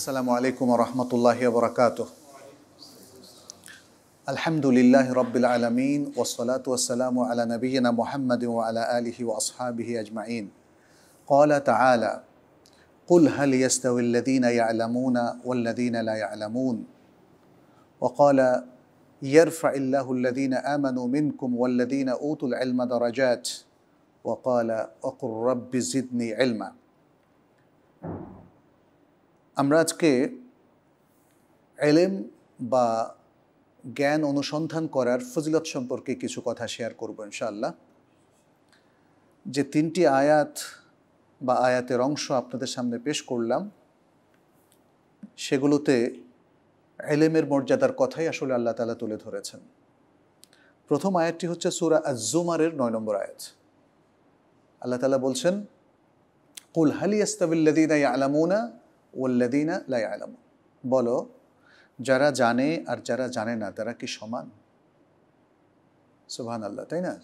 السلام عليكم ورحمة الله وبركاته الحمد لله رب العالمين والصلاة والسلام على نبينا محمد وعلى آله وأصحابه أجمعين قال تعالى قل هل يستوي الذين يعلمون والذين لا يعلمون وقال يرفع الله الذين آمنوا منكم والذين أوتوا العلم درجات وقال وقل رب زدني علما আমরা আজকে এলেম বা জ্ঞান অনুসন্ধান করার ফজিলত সম্পর্কে কিছু কথা শেয়ার করব ইনশাআল্লাহ যে তিনটি আয়াত বা আয়াতের অংশ আপনাদের সামনে পেশ করলাম সেগুলোতে এলেমের মর্যাদার কথাই আসলে আল্লাহ তালা তুলে ধরেছেন প্রথম আয়াতটি হচ্ছে সুরা আজুমারের নয় নম্বর আয়াত আল্লাহ তালা বলছেন কুল হালি আস্তাবিল্লাদিনা আলামুনা ওল্লাদিনা লাই আলম বলো যারা জানে আর যারা জানে না তারা কি সমান সুবহান আল্লাহ তাই না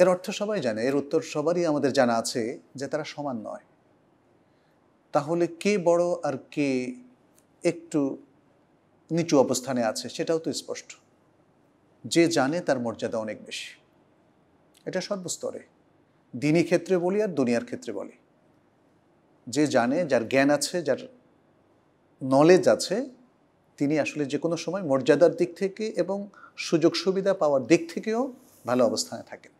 এর অর্থ সবাই জানে এর উত্তর সবারই আমাদের জানা আছে যে তারা সমান নয় তাহলে কে বড় আর কে একটু নিচু অবস্থানে আছে সেটাও তো স্পষ্ট যে জানে তার মর্যাদা অনেক বেশি এটা সর্বস্তরে দিনী ক্ষেত্রে বলি আর দুনিয়ার ক্ষেত্রে বলি যে জানে যার জ্ঞান আছে যার নলেজ আছে তিনি আসলে যে কোনো সময় মর্যাদার দিক থেকে এবং সুযোগ সুবিধা পাওয়ার দিক থেকেও ভালো অবস্থানে থাকেন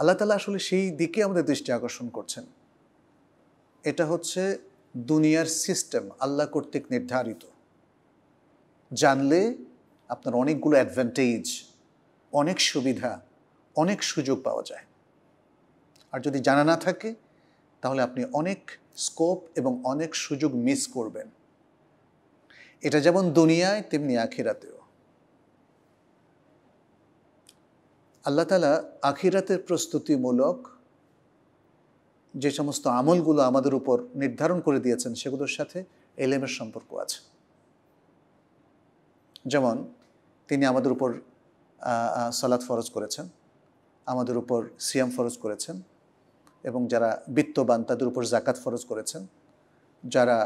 আল্লাহ তালা আসলে সেই দিকে আমাদের দৃষ্টি আকর্ষণ করছেন এটা হচ্ছে দুনিয়ার সিস্টেম আল্লাহ কর্তৃক নির্ধারিত জানলে আপনার অনেকগুলো অ্যাডভান্টেজ অনেক সুবিধা অনেক সুযোগ পাওয়া যায় আর যদি জানা না থাকে তাহলে আপনি অনেক স্কোপ এবং অনেক সুযোগ মিস করবেন এটা যেমন দুনিয়ায় তেমনি আখিরাতেও আল্লাহ তালা আখিরাতের প্রস্তুতিমূলক যে সমস্ত আমলগুলো আমাদের উপর নির্ধারণ করে দিয়েছেন সেগুলোর সাথে এলেমের সম্পর্ক আছে যেমন তিনি আমাদের উপর সালাদ ফরজ করেছেন আমাদের উপর সিয়াম ফরজ করেছেন এবং যারা বিত্তবান তাদের উপর জাকাত ফরজ করেছেন যারা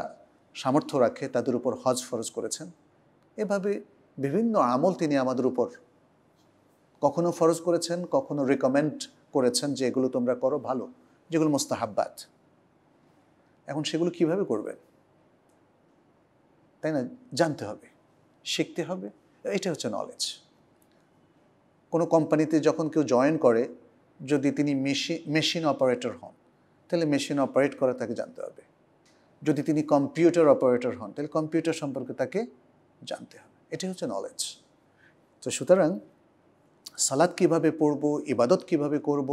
সামর্থ্য রাখে তাদের উপর হজ ফরজ করেছেন এভাবে বিভিন্ন আমল তিনি আমাদের উপর কখনো ফরজ করেছেন কখনো রেকমেন্ড করেছেন যে এগুলো তোমরা করো ভালো যেগুলো মোস্তাহাব্বাত এখন সেগুলো কিভাবে করবে তাই না জানতে হবে শিখতে হবে এটা হচ্ছে নলেজ কোনো কোম্পানিতে যখন কেউ জয়েন করে যদি তিনি মেশিন মেশিন অপারেটর হন তাহলে মেশিন অপারেট করা তাকে জানতে হবে যদি তিনি কম্পিউটার অপারেটর হন তাহলে কম্পিউটার সম্পর্কে তাকে জানতে হবে এটাই হচ্ছে নলেজ তো সুতরাং সালাদ কিভাবে পড়ব ইবাদত কিভাবে করব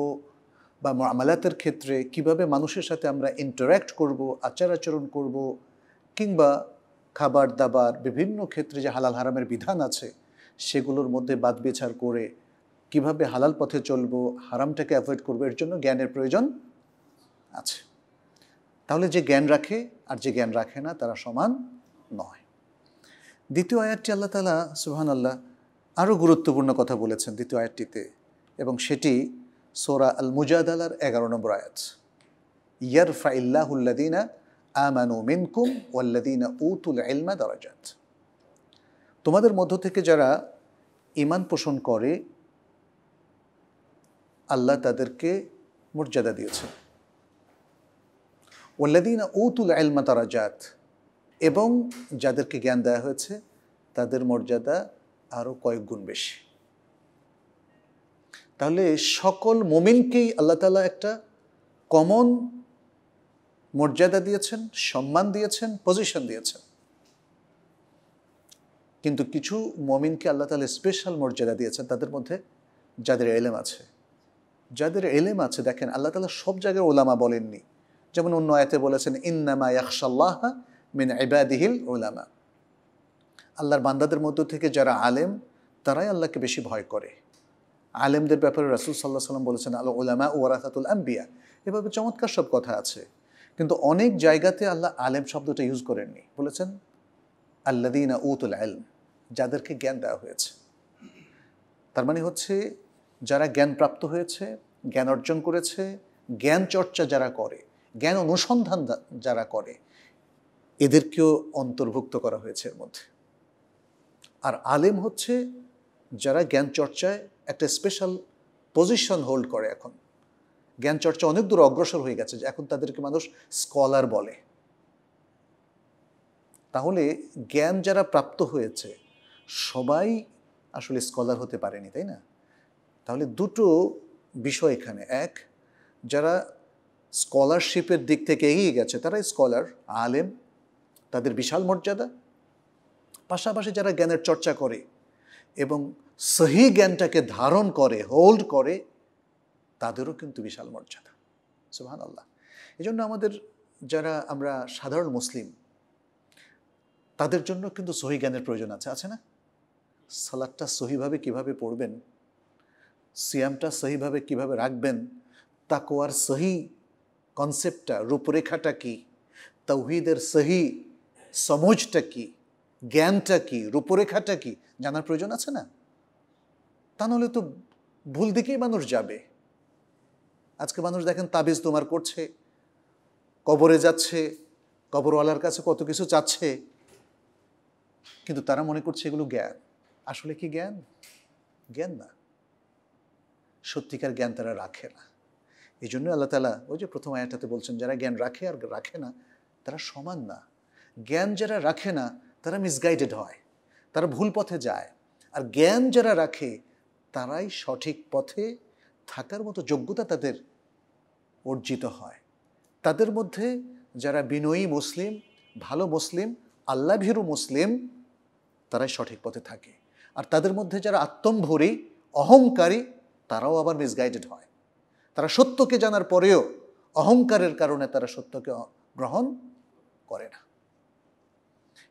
বা আমালাতের ক্ষেত্রে কিভাবে মানুষের সাথে আমরা ইন্টারাক্ট করব আচার আচরণ করব কিংবা খাবার দাবার বিভিন্ন ক্ষেত্রে যে হালাল হারামের বিধান আছে সেগুলোর মধ্যে বাদ বিচার করে কিভাবে হালাল পথে চলবো হারামটাকে অ্যাভয়েড করবো এর জন্য জ্ঞানের প্রয়োজন আছে তাহলে যে জ্ঞান রাখে আর যে জ্ঞান রাখে না তারা সমান নয় দ্বিতীয় আয়াতটি আল্লাহ তালা সুহান আল্লাহ আরও গুরুত্বপূর্ণ কথা বলেছেন দ্বিতীয় আয়াতটিতে এবং সেটি সোরা আল মুজাদালার এগারো নম্বর আয়াত ইয়ার ফাইল্লাহুল্লাদিনা আমানু মিনকুম ওয়াল্লাদিনা উতুল ইলমা দরাজাত তোমাদের মধ্য থেকে যারা ইমান পোষণ করে আল্লাহ তাদেরকে মর্যাদা দিয়েছেন ওল্লাদিন উতুল আলমা তারাজাত এবং যাদেরকে জ্ঞান দেওয়া হয়েছে তাদের মর্যাদা আরও কয়েক গুণ বেশি তাহলে সকল মোমিনকেই আল্লাহ তালা একটা কমন মর্যাদা দিয়েছেন সম্মান দিয়েছেন পজিশন দিয়েছেন কিন্তু কিছু মমিনকে আল্লাহ তালা স্পেশাল মর্যাদা দিয়েছেন তাদের মধ্যে যাদের এলেম আছে যাদের এলেম আছে দেখেন আল্লাহ তালা সব জায়গায় ওলামা বলেননি যেমন অন্য আয়তে বলেছেন ইন্নামা ইয়াকশাল্লাহ মিন ইবাদিহিল ওলামা আল্লাহর বান্দাদের মধ্য থেকে যারা আলেম তারাই আল্লাহকে বেশি ভয় করে আলেমদের ব্যাপারে রাসুল সাল্লাহ সাল্লাম বলেছেন আল্লাহ ওলামা ওয়ারাকাতুল আম্বিয়া এভাবে চমৎকার সব কথা আছে কিন্তু অনেক জায়গাতে আল্লাহ আলেম শব্দটা ইউজ করেননি বলেছেন আল্লাদিনা উতুল আলম যাদেরকে জ্ঞান দেওয়া হয়েছে তার মানে হচ্ছে যারা জ্ঞানপ্রাপ্ত হয়েছে জ্ঞান অর্জন করেছে জ্ঞান চর্চা যারা করে জ্ঞান অনুসন্ধান যারা করে এদেরকেও অন্তর্ভুক্ত করা হয়েছে এর মধ্যে আর আলেম হচ্ছে যারা জ্ঞান চর্চায় একটা স্পেশাল পজিশন হোল্ড করে এখন জ্ঞান চর্চা অনেক দূর অগ্রসর হয়ে গেছে এখন তাদেরকে মানুষ স্কলার বলে তাহলে জ্ঞান যারা প্রাপ্ত হয়েছে সবাই আসলে স্কলার হতে পারেনি তাই না তাহলে দুটো বিষয় এখানে এক যারা স্কলারশিপের দিক থেকে এগিয়ে গেছে তারা স্কলার আলেম তাদের বিশাল মর্যাদা পাশাপাশি যারা জ্ঞানের চর্চা করে এবং সহি জ্ঞানটাকে ধারণ করে হোল্ড করে তাদেরও কিন্তু বিশাল মর্যাদা সুহান আল্লাহ এই জন্য আমাদের যারা আমরা সাধারণ মুসলিম তাদের জন্য কিন্তু সহি জ্ঞানের প্রয়োজন আছে আছে না সালাদটা সহিভাবে কিভাবে পড়বেন সিয়ামটা সহিভাবে কিভাবে রাখবেন তাকোয়ার সহি কনসেপ্টটা রূপরেখাটা কি তৌহিদের সহি সমজটা কি জ্ঞানটা কি রূপরেখাটা কি জানার প্রয়োজন আছে না তা নাহলে তো ভুল দিকেই মানুষ যাবে আজকে মানুষ দেখেন তাবিজ তোমার করছে কবরে যাচ্ছে কবরওয়ালার কাছে কত কিছু চাচ্ছে কিন্তু তারা মনে করছে এগুলো জ্ঞান আসলে কি জ্ঞান জ্ঞান না সত্যিকার জ্ঞান তারা রাখে না এই জন্য আল্লাহ তালা ওই যে প্রথম আয়াটাতে বলছেন যারা জ্ঞান রাখে আর রাখে না তারা সমান না জ্ঞান যারা রাখে না তারা মিসগাইডেড হয় তারা ভুল পথে যায় আর জ্ঞান যারা রাখে তারাই সঠিক পথে থাকার মতো যোগ্যতা তাদের অর্জিত হয় তাদের মধ্যে যারা বিনয়ী মুসলিম ভালো মুসলিম আল্লাভীরু মুসলিম তারাই সঠিক পথে থাকে আর তাদের মধ্যে যারা আত্মম্ভরী অহংকারী তারাও আবার মিসগাইডেড হয় তারা সত্যকে জানার পরেও অহংকারের কারণে তারা সত্যকে গ্রহণ করে না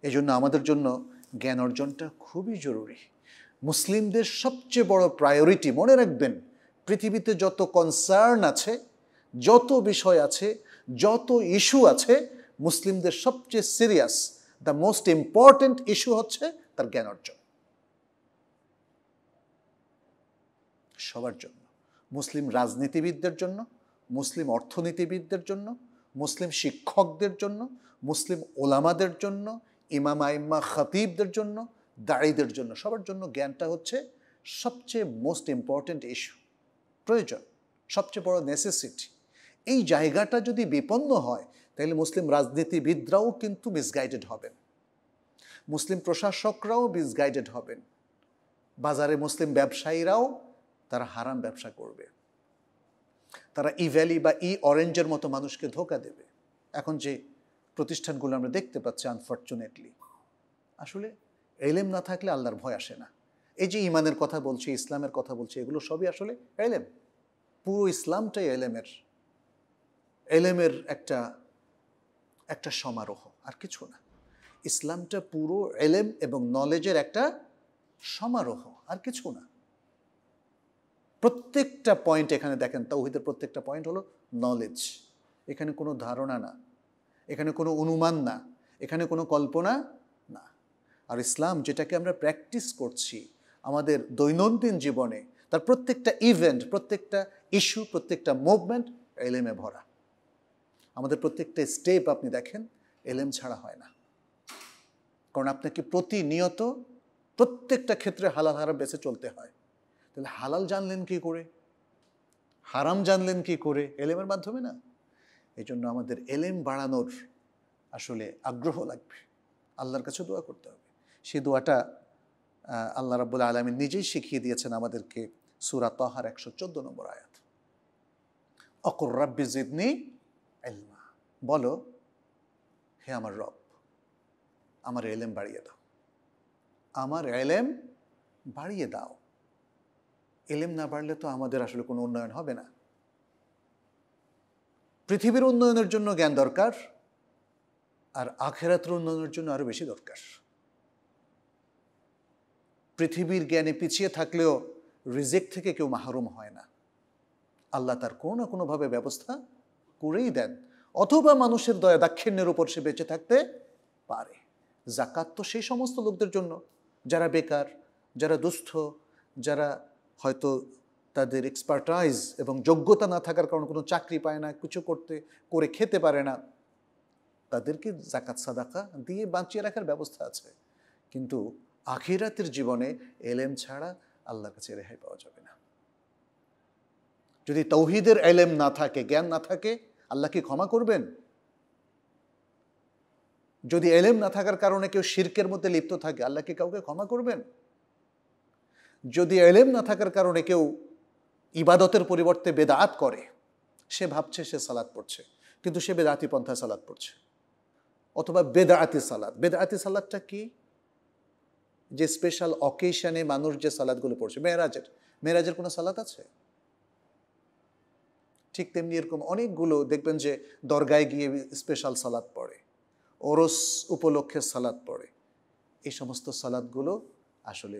এই জন্য আমাদের জন্য জ্ঞান অর্জনটা খুবই জরুরি মুসলিমদের সবচেয়ে বড় প্রায়োরিটি মনে রাখবেন পৃথিবীতে যত কনসার্ন আছে যত বিষয় আছে যত ইস্যু আছে মুসলিমদের সবচেয়ে serious the most important issue হচ্ছে তার জ্ঞান অর্জন সবার জন্য মুসলিম রাজনীতিবিদদের জন্য মুসলিম অর্থনীতিবিদদের জন্য মুসলিম শিক্ষকদের জন্য মুসলিম ওলামাদের জন্য ইমাম আইম্মা খতিবদের জন্য দাড়িদের জন্য সবার জন্য জ্ঞানটা হচ্ছে সবচেয়ে মোস্ট ইম্পর্ট্যান্ট ইস্যু প্রয়োজন সবচেয়ে বড় নেসেসিটি এই জায়গাটা যদি বিপন্ন হয় তাহলে মুসলিম রাজনীতিবিদরাও কিন্তু মিসগাইডেড হবেন মুসলিম প্রশাসকরাও মিসগাইডেড হবেন বাজারে মুসলিম ব্যবসায়ীরাও তারা হারাম ব্যবসা করবে তারা ই ভ্যালি বা ই অরেঞ্জের মতো মানুষকে ধোকা দেবে এখন যে প্রতিষ্ঠানগুলো আমরা দেখতে পাচ্ছি আনফর্চুনেটলি আসলে এলেম না থাকলে আল্লাহর ভয় আসে না এই যে ইমানের কথা বলছি ইসলামের কথা বলছি এগুলো সবই আসলে এলেম পুরো ইসলামটাই এলেমের এলেমের একটা একটা সমারোহ আর কিছু না ইসলামটা পুরো এলেম এবং নলেজের একটা সমারোহ আর কিছু না প্রত্যেকটা পয়েন্ট এখানে দেখেন তৌহিদের প্রত্যেকটা পয়েন্ট হলো নলেজ এখানে কোনো ধারণা না এখানে কোনো অনুমান না এখানে কোনো কল্পনা না আর ইসলাম যেটাকে আমরা প্র্যাকটিস করছি আমাদের দৈনন্দিন জীবনে তার প্রত্যেকটা ইভেন্ট প্রত্যেকটা ইস্যু প্রত্যেকটা মুভমেন্ট এলেমে ভরা আমাদের প্রত্যেকটা স্টেপ আপনি দেখেন এলেম ছাড়া হয় না কারণ আপনাকে প্রতিনিয়ত প্রত্যেকটা ক্ষেত্রে হালাহারা বেছে চলতে হয় তাহলে হালাল জানলেন কি করে হারাম জানলেন কি করে এলেমের মাধ্যমে না এই জন্য আমাদের এলেম বাড়ানোর আসলে আগ্রহ লাগবে আল্লাহর কাছে দোয়া করতে হবে সে দোয়াটা আল্লাহ রাবুল আলমী নিজেই শিখিয়ে দিয়েছেন আমাদেরকে সুরা তহার একশো চোদ্দ নম্বর আয়াত অকর রব্বি জিদনি এলমা বলো হে আমার রব আমার এলেম বাড়িয়ে দাও আমার এলেম বাড়িয়ে দাও এলেম না বাড়লে তো আমাদের আসলে কোনো উন্নয়ন হবে না পৃথিবীর উন্নয়নের জন্য জ্ঞান দরকার আর আখেরাত্র উন্নয়নের জন্য আরও বেশি দরকার পৃথিবীর জ্ঞানে পিছিয়ে থাকলেও রিজেক থেকে কেউ মাহরুম হয় না আল্লাহ তার কোনো না কোনোভাবে ব্যবস্থা করেই দেন অথবা মানুষের দয়া দাক্ষিণ্যের উপর সে বেঁচে থাকতে পারে জাকাত তো সেই সমস্ত লোকদের জন্য যারা বেকার যারা দুস্থ যারা হয়তো তাদের এক্সপার্টাইজ এবং যোগ্যতা না থাকার কারণে কোনো চাকরি পায় না কিছু করতে করে খেতে পারে না তাদেরকে জাকাত সাদাকা দিয়ে বাঁচিয়ে রাখার ব্যবস্থা আছে কিন্তু আখিরাতের জীবনে এলেম ছাড়া আল্লাহর কাছে রেহাই পাওয়া যাবে না যদি তৌহিদের এলেম না থাকে জ্ঞান না থাকে আল্লাহ কি ক্ষমা করবেন যদি এলেম না থাকার কারণে কেউ শির্কের মধ্যে লিপ্ত থাকে আল্লাহ কি কাউকে ক্ষমা করবেন যদি এলেম না থাকার কারণে কেউ ইবাদতের পরিবর্তে বেদাত করে সে ভাবছে সে সালাদ পড়ছে কিন্তু সে বেদাতি পন্থা সালাদ পড়ছে অথবা বেদাতি সালাদ বেদাতি সালাদটা কি যে স্পেশাল অকেশনে মানুষ যে সালাদগুলো পড়ছে মেয়েরাজের মেয়েরাজের কোনো সালাদ আছে ঠিক তেমনি এরকম অনেকগুলো দেখবেন যে দরগায় গিয়ে স্পেশাল সালাদ পড়ে ওরস উপলক্ষে সালাদ পড়ে এই সমস্ত সালাদগুলো আসলে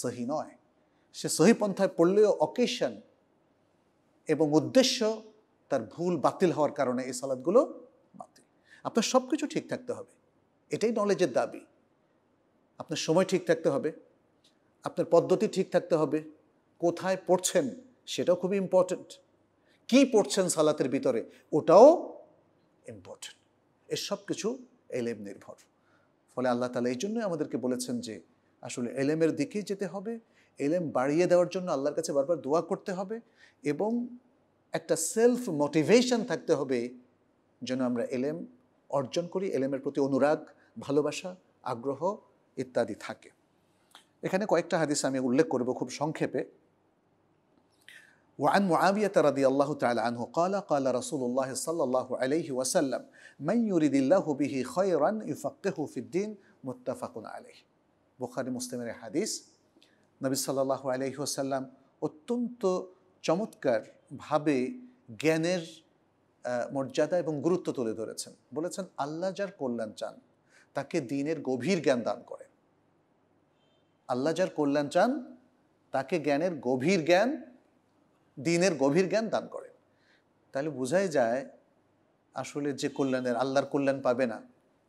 সহি নয় সে সহি পন্থায় পড়লেও অকেশন এবং উদ্দেশ্য তার ভুল বাতিল হওয়ার কারণে এই সালাদগুলো বাতিল আপনার সব কিছু ঠিক থাকতে হবে এটাই নলেজের দাবি আপনার সময় ঠিক থাকতে হবে আপনার পদ্ধতি ঠিক থাকতে হবে কোথায় পড়ছেন সেটাও খুবই ইম্পর্ট্যান্ট কি পড়ছেন সালাতের ভিতরে ওটাও ইম্পর্ট্যান্ট এর কিছু এলেম নির্ভর ফলে আল্লাহ তালা এই জন্যই আমাদেরকে বলেছেন যে আসলে এলেমের দিকেই যেতে হবে এলেম বাড়িয়ে দেওয়ার জন্য আল্লাহর কাছে বারবার দোয়া করতে হবে এবং একটা সেলফ মোটিভেশন থাকতে হবে যেন আমরা এলেম অর্জন করি এলেমের প্রতি অনুরাগ ভালোবাসা আগ্রহ ইত্যাদি থাকে এখানে কয়েকটা হাদিস আমি উল্লেখ করব খুব সংক্ষেপে وعن معاوية رضي الله تعالى عنه قال قال رسول الله صلى الله عليه وسلم من يريد الله به خيرا يفقه في الدين متفق عليه বোখারি মুসলিমের হাদিস নবী সাল্লাহ আলহিহসাল্লাম অত্যন্ত চমৎকারভাবে জ্ঞানের মর্যাদা এবং গুরুত্ব তুলে ধরেছেন বলেছেন আল্লাহ যার কল্যাণ চান তাকে দিনের গভীর জ্ঞান দান করে আল্লাহ যার কল্যাণ চান তাকে জ্ঞানের গভীর জ্ঞান দিনের গভীর জ্ঞান দান করে তাহলে বোঝাই যায় আসলে যে কল্যাণের আল্লাহর কল্যাণ পাবে না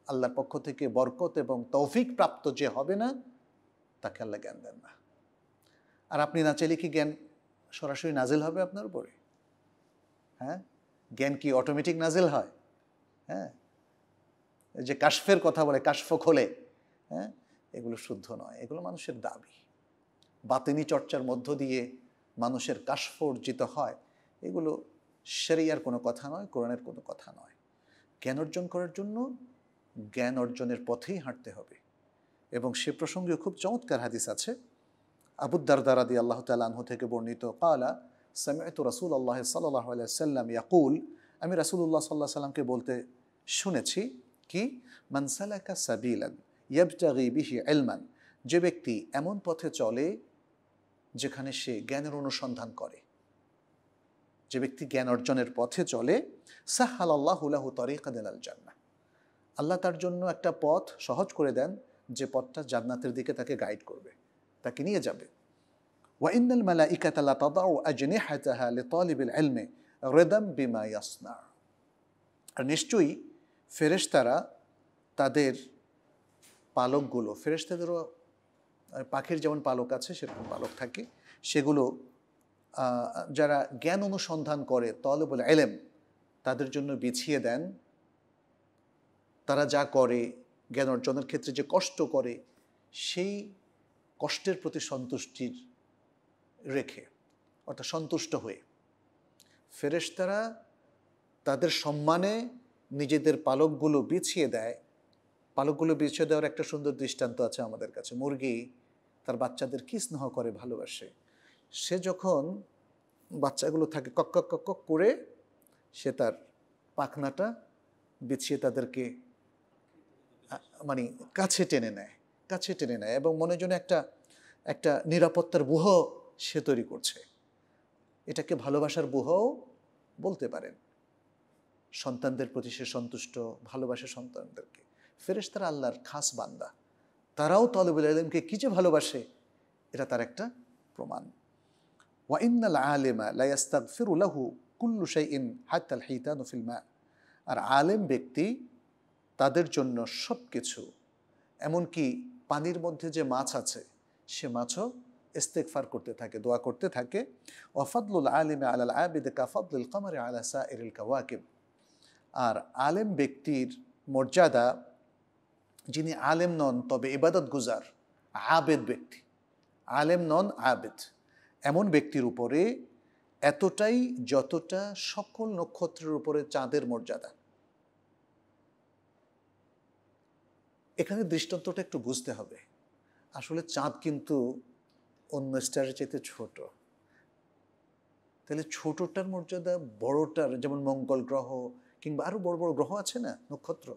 আল্লাহর পক্ষ থেকে বরকত এবং তৌফিক প্রাপ্ত যে হবে না তাকে আল্লাহ জ্ঞান দেন না আর আপনি না চাইলে কি জ্ঞান সরাসরি নাজেল হবে আপনার উপরে হ্যাঁ জ্ঞান কি অটোমেটিক নাজেল হয় হ্যাঁ যে কাশফের কথা বলে কাশফ খোলে হ্যাঁ এগুলো শুদ্ধ নয় এগুলো মানুষের দাবি বাতিনি চর্চার মধ্য দিয়ে মানুষের কাশফ অর্জিত হয় এগুলো সেরিয়ার কোনো কথা নয় কোরআনের কোনো কথা নয় জ্ঞান অর্জন করার জন্য জ্ঞান অর্জনের পথেই হাঁটতে হবে এবং সে প্রসঙ্গে খুব চমৎকার হাদিস আছে আবুদ্দারদারাদি আল্লাহ তালাহু থেকে বর্ণিত কালা সামিয়ত রাসুল আল্লাহ সাল্লাহ সাল্লাম ইয়াকুল আমি রাসুলুল্লাহ সাল্লাহ সাল্লামকে বলতে শুনেছি কি মানসালাকা সাবিলান ইয়াবটাগি বিহি এলমান যে ব্যক্তি এমন পথে চলে যেখানে সে জ্ঞানের অনুসন্ধান করে যে ব্যক্তি জ্ঞান অর্জনের পথে চলে সাহাল আল্লাহুল্লাহ তরিকা দেলাল জান্না আল্লাহ তার জন্য একটা পথ সহজ করে দেন যে পথটা জান্নাতের দিকে তাকে গাইড করবে তাকে নিয়ে যাবে ওয়াইন্দাল মালা ইকাতালা তাদা ও আজনে হাতাহা তলিবিল এলমে রেদাম বিমা ইয়াসনা আর নিশ্চয়ই ফেরেশতারা তাদের পালকগুলো ফেরেশতাদেরও পাখির যেমন পালক আছে সেরকম পালক থাকে সেগুলো যারা জ্ঞান অনুসন্ধান করে বলে এলেম তাদের জন্য বিছিয়ে দেন তারা যা করে জ্ঞান অর্জনের ক্ষেত্রে যে কষ্ট করে সেই কষ্টের প্রতি সন্তুষ্টির রেখে অর্থাৎ সন্তুষ্ট হয়ে ফেরেশতারা তাদের সম্মানে নিজেদের পালকগুলো বিছিয়ে দেয় পালকগুলো বিছিয়ে দেওয়ার একটা সুন্দর দৃষ্টান্ত আছে আমাদের কাছে মুরগি তার বাচ্চাদের কী স্নেহ করে ভালোবাসে সে যখন বাচ্চাগুলো থাকে কক কক কক করে সে তার পাখনাটা বিছিয়ে তাদেরকে মানে কাছে টেনে নেয় কাছে টেনে নেয় এবং মনে জন্য একটা একটা নিরাপত্তার বুহ সে তৈরি করছে এটাকে ভালোবাসার বুহও বলতে পারেন সন্তানদের প্রতি সে সন্তুষ্ট ভালোবাসে সন্তানদেরকে ফেরেস তারা আল্লাহর খাস বান্দা তারাও তলবুল আলমকে কী যে ভালোবাসে এটা তার একটা প্রমাণ ওয়াইন্নাল আলেমা লাইয়াস্তাক ফিরুল্লাহু কুল্লু শাই ইন হাত আল হিতানুফিল্মা আর আলেম ব্যক্তি তাদের জন্য সব কিছু এমনকি পানির মধ্যে যে মাছ আছে সে মাছও ইস্তেকফার করতে থাকে দোয়া করতে থাকে ওফাদুল আলিমে আলাল আবিদ কাফাদুল কামারে আলাসা সা এরিল কাওয়াকিব আর আলেম ব্যক্তির মর্যাদা যিনি আলেম নন তবে ইবাদত গুজার আবেদ ব্যক্তি আলেম নন আবেদ এমন ব্যক্তির উপরে এতটাই যতটা সকল নক্ষত্রের উপরে চাঁদের মর্যাদা এখানে দৃষ্টান্তটা একটু বুঝতে হবে আসলে চাঁদ কিন্তু অন্য স্টারের চাইতে ছোট তাহলে ছোটটার মর্যাদা বড়টার যেমন মঙ্গল গ্রহ কিংবা আরও বড় বড় গ্রহ আছে না নক্ষত্র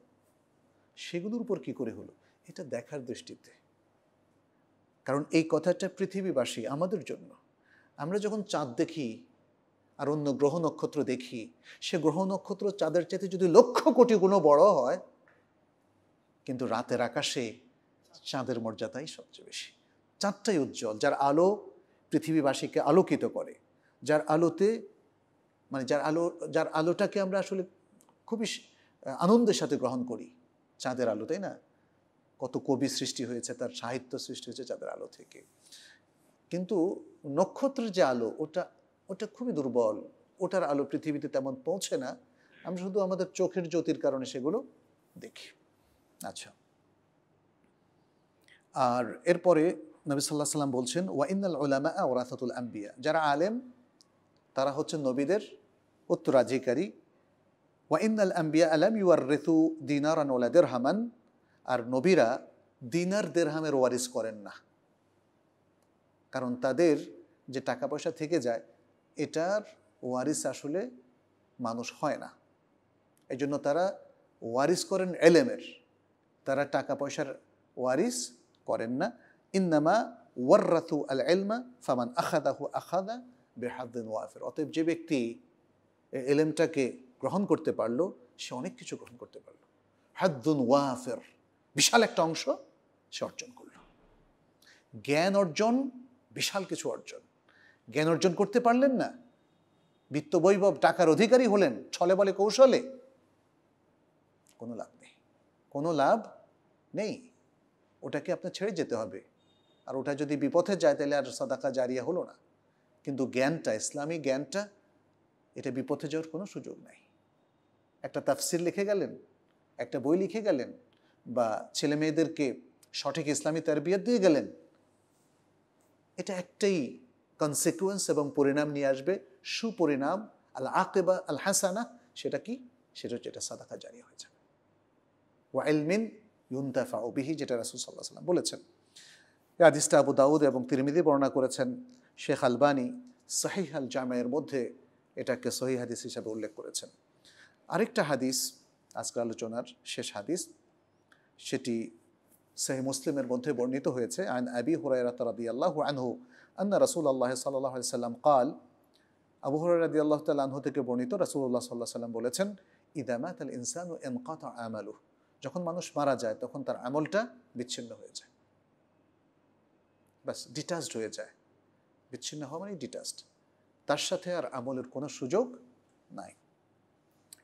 সেগুলোর উপর কি করে হলো এটা দেখার দৃষ্টিতে কারণ এই কথাটা পৃথিবীবাসী আমাদের জন্য আমরা যখন চাঁদ দেখি আর অন্য গ্রহ নক্ষত্র দেখি সে গ্রহ নক্ষত্র চাঁদের চাইতে যদি লক্ষ কোটি গুণ বড় হয় কিন্তু রাতের আকাশে চাঁদের মর্যাদাই সবচেয়ে বেশি চাঁদটাই উজ্জ্বল যার আলো পৃথিবীবাসীকে আলোকিত করে যার আলোতে মানে যার আলো যার আলোটাকে আমরা আসলে খুবই আনন্দের সাথে গ্রহণ করি চাঁদের আলো তাই না কত কবি সৃষ্টি হয়েছে তার সাহিত্য সৃষ্টি হয়েছে চাঁদের আলো থেকে কিন্তু নক্ষত্রের যে আলো ওটা ওটা খুবই দুর্বল ওটার আলো পৃথিবীতে তেমন পৌঁছে না আমরা শুধু আমাদের চোখের জ্যোতির কারণে সেগুলো দেখি আচ্ছা আর এরপরে নবী সাল্লাহ সাল্লাম বলছেন ওয়াইনাল ওলামা ওরাথাতুল আম্বিয়া যারা আলেম তারা হচ্ছে নবীদের উত্তরাধিকারী ওয়াইনাল আম্বিয়া আলাম ইউ আর রেতু দিনার আন ওলাদের হামান আর নবীরা দিনার দেরহামের ওয়ারিস করেন না কারণ তাদের যে টাকা পয়সা থেকে যায় এটার ওয়ারিস আসলে মানুষ হয় না এই জন্য তারা ওয়ারিস করেন এলেমের তারা টাকা পয়সার ওয়ারিস করেন না ইন্নামা ওয়ার্রাথু আল এলমা ফামান আখাদাহু আখাদা বেহাদ্দিন ওয়াফের অতএব যে ব্যক্তি এলেমটাকে গ্রহণ করতে পারলো সে অনেক কিছু গ্রহণ করতে পারলো হাদ্দুন ওয়াফের বিশাল একটা অংশ সে অর্জন করল জ্ঞান অর্জন বিশাল কিছু অর্জন জ্ঞান অর্জন করতে পারলেন না বিত্ত বৈভব টাকার অধিকারী হলেন ছলে বলে কৌশলে কোনো লাভ নেই কোনো লাভ নেই ওটাকে আপনার ছেড়ে যেতে হবে আর ওটা যদি বিপথে যায় তাহলে আর সাদাকা জারিয়া হলো না কিন্তু জ্ঞানটা ইসলামী জ্ঞানটা এটা বিপথে যাওয়ার কোনো সুযোগ নাই একটা তাফসির লিখে গেলেন একটা বই লিখে গেলেন বা ছেলে মেয়েদেরকে সঠিক ইসলামী তারবিয়ত দিয়ে গেলেন এটা একটাই কনসিকুয়েন্স এবং পরিণাম নিয়ে আসবে সুপরিণাম আল আকেবা আল হাসানা সেটা কি সেটা হচ্ছে এটা সাদাকা জারিয়া হয়ে যাবে মিন ও ওবিহি যেটা রাসুল সাল্লাহ সাল্লাম বলেছেন আদিস্তা আবু দাউদ এবং তিরমিদি বর্ণনা করেছেন শেখ আলবানী সাহিহ আল জামায়ের মধ্যে এটাকে সহি হাদিস হিসাবে উল্লেখ করেছেন আরেকটা হাদিস আজকের আলোচনার শেষ হাদিস সেটি সেই মুসলিমের মধ্যে বর্ণিত হয়েছে আন আবি হুরাইরাত রাদি আল্লাহ আনহু আন্না রাসুল আল্লাহ সাল্লাহ সাল্লাম কাল আবু হুরাই রাদি আল্লাহ তাল আনহু থেকে বর্ণিত রাসুল্লাহ সাল্লাহ সাল্লাম বলেছেন ইদামাত আল এম ও এনকাত আমালুহ যখন মানুষ মারা যায় তখন তার আমলটা বিচ্ছিন্ন হয়ে যায় ব্যাস ডিটাচড হয়ে যায় বিচ্ছিন্ন হওয়া মানে ডিটাচড তার সাথে আর আমলের কোনো সুযোগ নাই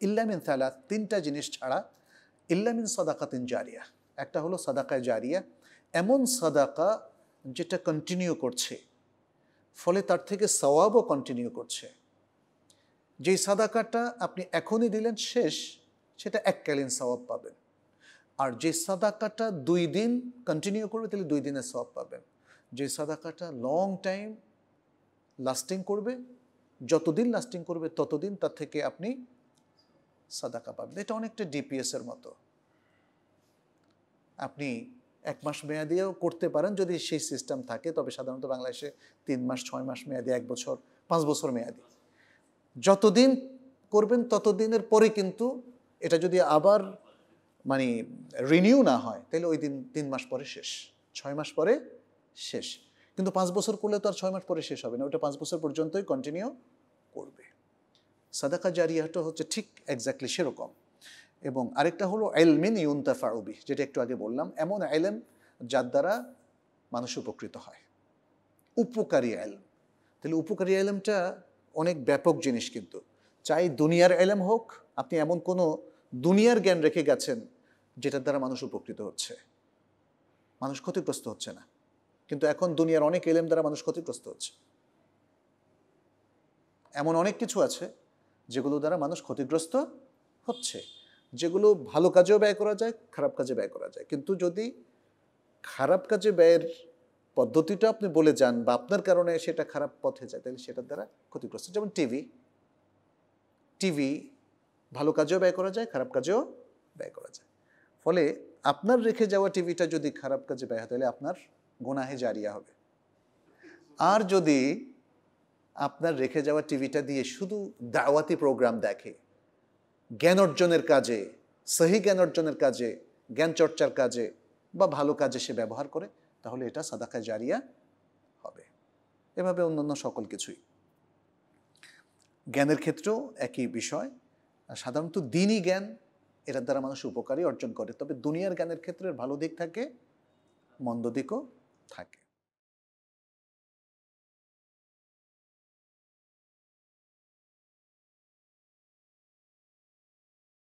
ইল্লামিন সালা তিনটা জিনিস ছাড়া ইল্লামিন সদাকাতিন জারিয়া একটা হলো সাদাকায় জারিয়া এমন সাদাকা যেটা কন্টিনিউ করছে ফলে তার থেকে সওয়াবও কন্টিনিউ করছে যেই সাদাকাটা আপনি এখনই দিলেন শেষ সেটা এককালীন সওয়াব পাবেন আর যে সাদাকাটা দুই দিন কন্টিনিউ করবে তাহলে দুই দিনের সব পাবেন যে সাদাকাটা লং টাইম লাস্টিং করবে যতদিন লাস্টিং করবে ততদিন তার থেকে আপনি সাদাকা পাবেন এটা অনেকটা ডিপিএসের মতো আপনি এক মাস মেয়াদিও করতে পারেন যদি সেই সিস্টেম থাকে তবে সাধারণত বাংলাদেশে তিন মাস ছয় মাস মেয়াদি এক বছর পাঁচ বছর মেয়াদি যতদিন করবেন ততদিনের পরে কিন্তু এটা যদি আবার মানে রিনিউ না হয় তাহলে ওই দিন তিন মাস পরে শেষ ছয় মাস পরে শেষ কিন্তু পাঁচ বছর করলে তো আর ছয় মাস পরে শেষ হবে না ওটা পাঁচ বছর পর্যন্তই কন্টিনিউ করবে সাদাকা জারিয়াটা হচ্ছে ঠিক একজাক্টলি সেরকম এবং আরেকটা হলো এলমিন ইউনতাফা ফারুবি যেটা একটু আগে বললাম এমন এলম যার দ্বারা মানুষ উপকৃত হয় উপকারী এলম তাহলে উপকারী এলমটা অনেক ব্যাপক জিনিস কিন্তু চাই দুনিয়ার এলম হোক আপনি এমন কোনো দুনিয়ার জ্ঞান রেখে গেছেন যেটার দ্বারা মানুষ উপকৃত হচ্ছে মানুষ ক্ষতিগ্রস্ত হচ্ছে না কিন্তু এখন দুনিয়ার অনেক এলেম দ্বারা মানুষ ক্ষতিগ্রস্ত হচ্ছে এমন অনেক কিছু আছে যেগুলো দ্বারা মানুষ ক্ষতিগ্রস্ত হচ্ছে যেগুলো ভালো কাজেও ব্যয় করা যায় খারাপ কাজে ব্যয় করা যায় কিন্তু যদি খারাপ কাজে ব্যয়ের পদ্ধতিটা আপনি বলে যান বা আপনার কারণে সেটা খারাপ পথে যায় তাহলে সেটার দ্বারা ক্ষতিগ্রস্ত যেমন টিভি টিভি ভালো কাজেও ব্যয় করা যায় খারাপ কাজেও ব্যয় করা যায় ফলে আপনার রেখে যাওয়া টিভিটা যদি খারাপ কাজে ব্যয় হয় তাহলে আপনার গোনাহে জারিয়া হবে আর যদি আপনার রেখে যাওয়া টিভিটা দিয়ে শুধু দাওয়াতি প্রোগ্রাম দেখে জ্ঞান অর্জনের কাজে সহি জ্ঞান অর্জনের কাজে জ্ঞান চর্চার কাজে বা ভালো কাজে সে ব্যবহার করে তাহলে এটা সাদাকা জারিয়া হবে এভাবে অন্যান্য সকল কিছুই জ্ঞানের ক্ষেত্রেও একই বিষয় সাধারণত দিনই জ্ঞান এটার দ্বারা মানুষ উপকারী অর্জন করে তবে দুনিয়ার জ্ঞানের ক্ষেত্রে ভালো দিক থাকে মন্দ দিকও থাকে